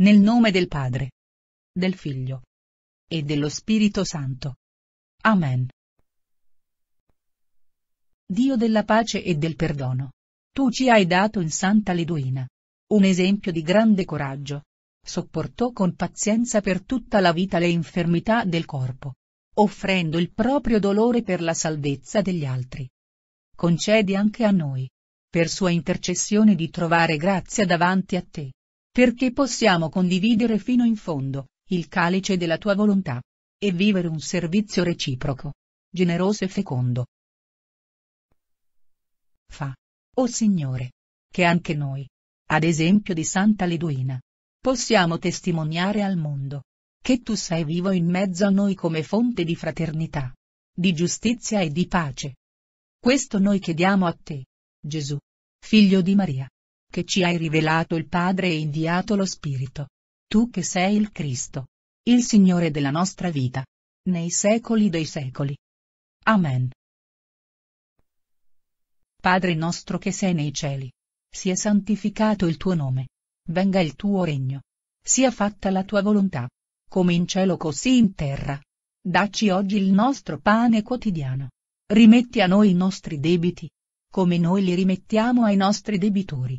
Nel nome del Padre, del Figlio e dello Spirito Santo. Amen. Dio della pace e del perdono, tu ci hai dato in Santa Liduina un esempio di grande coraggio. Sopportò con pazienza per tutta la vita le infermità del corpo, offrendo il proprio dolore per la salvezza degli altri. Concedi anche a noi, per sua intercessione di trovare grazia davanti a te perché possiamo condividere fino in fondo, il calice della tua volontà, e vivere un servizio reciproco, generoso e fecondo. Fa. O oh Signore, che anche noi, ad esempio di Santa Liduina, possiamo testimoniare al mondo, che tu sei vivo in mezzo a noi come fonte di fraternità, di giustizia e di pace. Questo noi chiediamo a te, Gesù, figlio di Maria che ci hai rivelato il Padre e inviato lo Spirito. Tu che sei il Cristo, il Signore della nostra vita, nei secoli dei secoli. Amen. Padre nostro che sei nei cieli, sia santificato il tuo nome, venga il tuo regno, sia fatta la tua volontà, come in cielo così in terra. Dacci oggi il nostro pane quotidiano. Rimetti a noi i nostri debiti, come noi li rimettiamo ai nostri debitori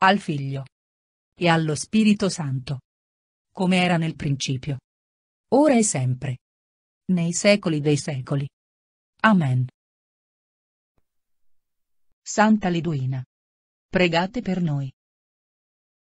al Figlio e allo Spirito Santo, come era nel principio, ora e sempre, nei secoli dei secoli. Amen. Santa Liduina. Pregate per noi.